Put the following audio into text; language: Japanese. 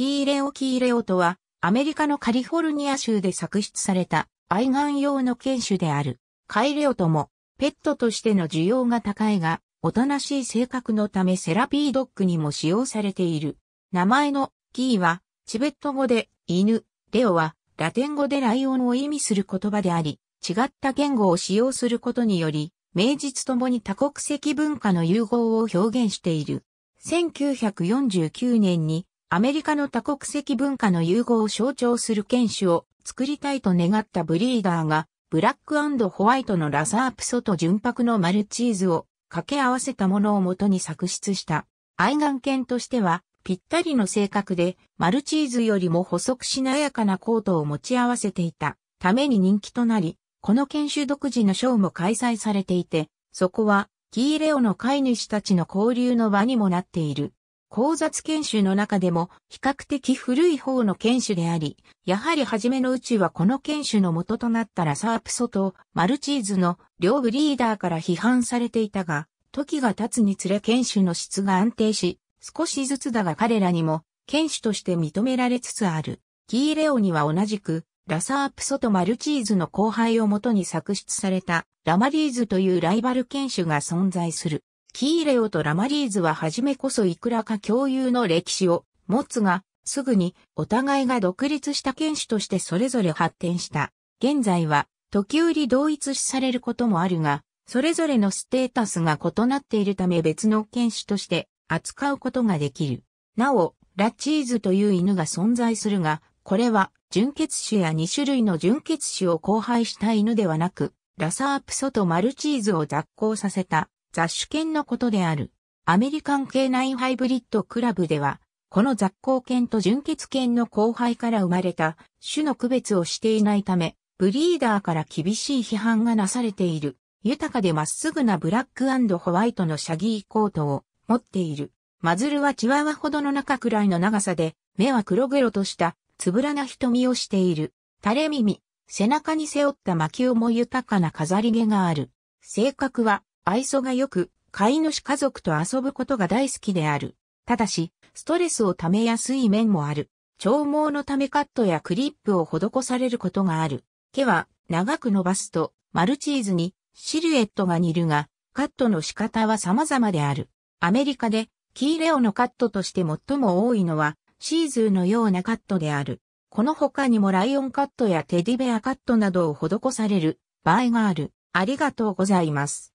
キーレオ・キーレオとは、アメリカのカリフォルニア州で作出された愛玩用の犬種である。カイレオとも、ペットとしての需要が高いが、おとなしい性格のためセラピードッグにも使用されている。名前のキーは、チベット語で犬、レオは、ラテン語でライオンを意味する言葉であり、違った言語を使用することにより、名実ともに多国籍文化の融合を表現している。1949年にアメリカの多国籍文化の融合を象徴する犬種を作りたいと願ったブリーダーが、ブラックホワイトのラサープソと純白のマルチーズを掛け合わせたものを元に作出した。愛玩犬としては、ぴったりの性格で、マルチーズよりも細くしなやかなコートを持ち合わせていたために人気となり、この犬種独自のショーも開催されていて、そこは、キーレオの飼い主たちの交流の場にもなっている。交雑犬種の中でも比較的古い方の犬種であり、やはり初めのうちはこの犬種の元となったラサープソとマルチーズの両ブリーダーから批判されていたが、時が経つにつれ犬種の質が安定し、少しずつだが彼らにも犬種として認められつつある。キーレオには同じく、ラサープソとマルチーズの後輩をもとに作出されたラマリーズというライバル犬種が存在する。キーレオとラマリーズは初めこそいくらか共有の歴史を持つが、すぐにお互いが独立した犬種としてそれぞれ発展した。現在は時折同一視されることもあるが、それぞれのステータスが異なっているため別の犬種として扱うことができる。なお、ラチーズという犬が存在するが、これは純血種や2種類の純血種を交配した犬ではなく、ラサープソとマルチーズを雑行させた雑種犬のことである。アメリカン系ナインハイブリッドクラブでは、この雑行犬と純血犬の交配から生まれた種の区別をしていないため、ブリーダーから厳しい批判がなされている。豊かでまっすぐなブラックホワイトのシャギーコートを持っている。マズルはチワワほどの中くらいの長さで、目は黒々としたつぶらな瞳をしている。垂れ耳、背中に背負った薪をも豊かな飾り毛がある。性格は愛想が良く、飼い主家族と遊ぶことが大好きである。ただし、ストレスを溜めやすい面もある。長毛のためカットやクリップを施されることがある。毛は長く伸ばすと、マルチーズにシルエットが似るが、カットの仕方は様々である。アメリカでキーレオのカットとして最も多いのは、シーズーのようなカットである。この他にもライオンカットやテディベアカットなどを施される場合がある。ありがとうございます。